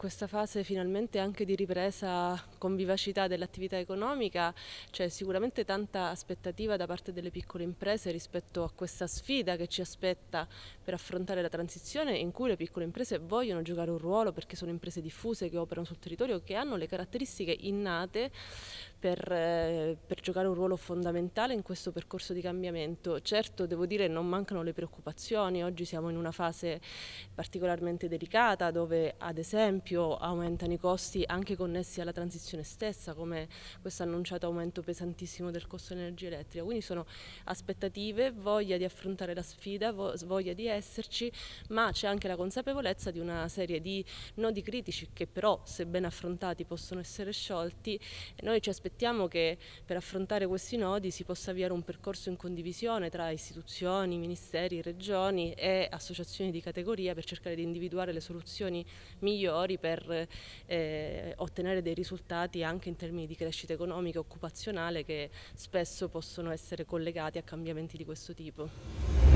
Questa fase finalmente anche di ripresa con vivacità dell'attività economica c'è sicuramente tanta aspettativa da parte delle piccole imprese rispetto a questa sfida che ci aspetta per affrontare la transizione in cui le piccole imprese vogliono giocare un ruolo perché sono imprese diffuse che operano sul territorio che hanno le caratteristiche innate per, eh, per, giocare un ruolo fondamentale in questo percorso di cambiamento. Certo, devo dire, non mancano le preoccupazioni, oggi siamo in una fase particolarmente delicata dove ad esempio aumentano i costi anche connessi alla transizione stessa, come questo annunciato aumento pesantissimo del costo dell'energia elettrica, quindi sono aspettative, voglia di affrontare la sfida, voglia di esserci, ma c'è anche la consapevolezza di una serie di nodi critici che però, se ben affrontati, possono essere sciolti. Noi ci aspettiamo aspettiamo che per affrontare questi nodi si possa avviare un percorso in condivisione tra istituzioni, ministeri, regioni e associazioni di categoria per cercare di individuare le soluzioni migliori per eh, ottenere dei risultati anche in termini di crescita economica e occupazionale che spesso possono essere collegati a cambiamenti di questo tipo.